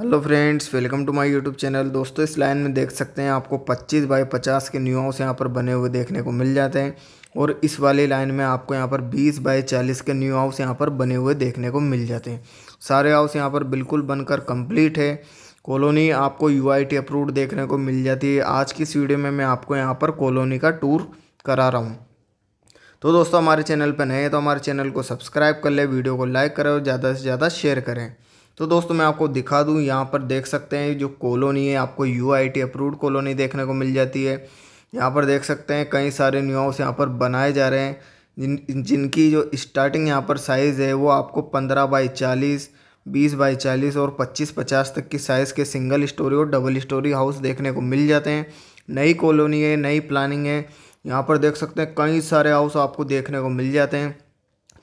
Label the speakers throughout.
Speaker 1: hello friends welcome to my YouTube channel दोस्तों इस line में देख सकते हैं आपको 25 बाई 50 के न्यू हाउस यहाँ पर बने हुए देखने को मिल जाते हैं और इस वाली लाइन में आपको यहाँ पर 20 बाई 40 के न्यू हाउस यहाँ पर बने हुए देखने को मिल जाते हैं सारे हाउस यहाँ पर बिल्कुल बनकर कंप्लीट है कॉलोनी आपको यू अप्रूव्ड देखने को मिल जाती है आज की इस वीडियो में मैं आपको यहाँ पर कॉलोनी का टूर करा रहा हूँ तो दोस्तों हमारे चैनल पर नए हैं तो हमारे चैनल को सब्सक्राइब कर लें वीडियो को लाइक करें और ज़्यादा से ज़्यादा शेयर करें तो दोस्तों मैं आपको दिखा दूँ यहाँ पर देख सकते हैं जो कॉलोनी है आपको U I T approved colony देखने को मिल जाती है यहाँ पर देख सकते हैं कई सारे न्यू हाउस यहाँ पर बनाए जा रहे हैं जिन जिनकी जो स्टार्टिंग यहाँ पर साइज़ है वो आपको पंद्रह बाई चालीस बीस बाई चालीस और पच्चीस पचास तक की साइज़ के सिंगल स्टोरी और डबल स्टोरी हाउस देखने को मिल जाते हैं नई कॉलोनी है नई प्लानिंग है यहाँ पर देख सकते हैं कई सारे हाउस आपको देखने को मिल जाते हैं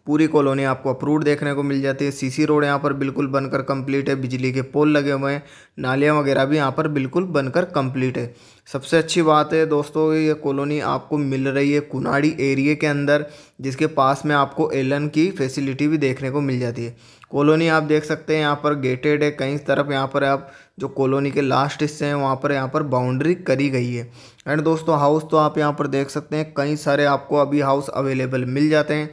Speaker 1: पूरी कॉलोनी आपको अप्रूव देखने को मिल जाती है सीसी रोड यहाँ पर बिल्कुल बनकर कंप्लीट है बिजली के पोल लगे हुए हैं नालियाँ वगैरह भी यहाँ पर बिल्कुल बनकर कंप्लीट है सबसे अच्छी बात है दोस्तों ये कॉलोनी आपको मिल रही है कुनाड़ी एरिए के अंदर जिसके पास में आपको एलन की फैसिलिटी भी देखने को मिल जाती है कॉलोनी आप देख सकते हैं यहाँ पर गेटेड है कई तरफ यहाँ पर आप जो कॉलोनी के लास्ट हिस्से हैं वहाँ पर यहाँ पर बाउंड्री करी गई है एंड दोस्तों हाउस तो आप यहाँ पर देख सकते हैं कई सारे आपको अभी हाउस अवेलेबल मिल जाते हैं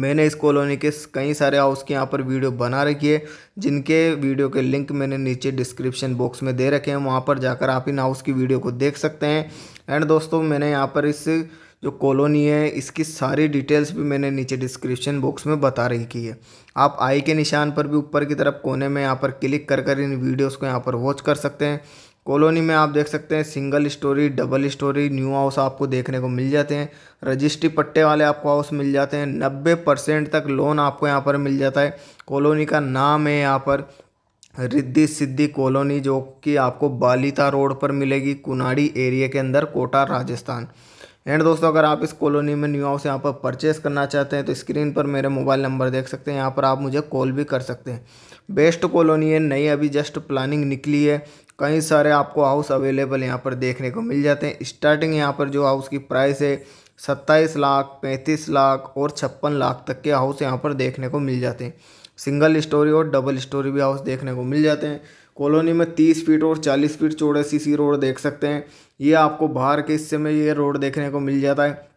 Speaker 1: मैंने इस कॉलोनी के कई सारे हाउस के यहाँ पर वीडियो बना रखी है जिनके वीडियो के लिंक मैंने नीचे डिस्क्रिप्शन बॉक्स में दे रखे हैं वहाँ पर जाकर आप इन हाउस की वीडियो को देख सकते हैं एंड दोस्तों मैंने यहाँ पर इस जो कॉलोनी है इसकी सारी डिटेल्स भी मैंने नीचे डिस्क्रिप्शन बॉक्स में बता रही की है आप आई के निशान पर भी ऊपर की तरफ कोने में यहाँ पर क्लिक कर कर इन वीडियोज़ को यहाँ पर वॉच कर सकते हैं कॉलोनी में आप देख सकते हैं single storey double storey new house आपको देखने को मिल जाते हैं रजिस्ट्री पट्टे वाले आपको हाउस मिल जाते हैं नब्बे परसेंट तक लोन आपको यहाँ पर मिल जाता है कॉलोनी का नाम है यहाँ पर रिद्धि सिद्धि कॉलोनी जो कि आपको बालिता रोड पर मिलेगी कुनाड़ी एरिया के अंदर कोटा राजस्थान एंड दोस्तों अगर आप इस कॉलोनी में न्यू हाउस यहाँ पर परचेस करना चाहते हैं तो स्क्रीन पर मेरे मोबाइल नंबर देख सकते हैं यहाँ पर आप मुझे कॉल भी कर सकते हैं बेस्ट कॉलोनी है नई अभी जस्ट प्लानिंग निकली है कई सारे आपको हाउस अवेलेबल यहाँ पर देखने को मिल जाते हैं स्टार्टिंग यहाँ पर जो हाउस की प्राइस है सत्ताईस लाख पैंतीस लाख और छप्पन लाख तक के हाउस यहाँ पर देखने को मिल जाते हैं सिंगल स्टोरी और डबल स्टोरी भी हाउस देखने को मिल जाते हैं कॉलोनी में तीस फीट और चालीस फीट चौड़े सीसी रोड देख सकते हैं ये आपको बाहर के हिस्से में ये रोड देखने को मिल जाता है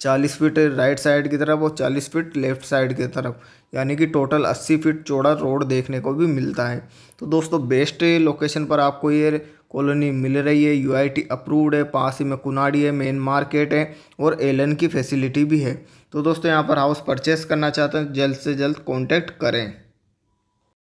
Speaker 1: चालीस फीट राइट साइड की तरफ और चालीस फीट लेफ्ट साइड की तरफ यानी कि टोटल अस्सी फीट चौड़ा रोड देखने को भी मिलता है तो दोस्तों बेस्ट लोकेशन पर आपको ये कॉलोनी मिल रही है यू अप्रूव्ड है पास ही में कुनाड़ी है मेन मार्केट है और एलन की फैसिलिटी भी है तो दोस्तों यहाँ पर हाउस परचेस करना चाहते हैं जल्द से जल्द कॉन्टैक्ट करें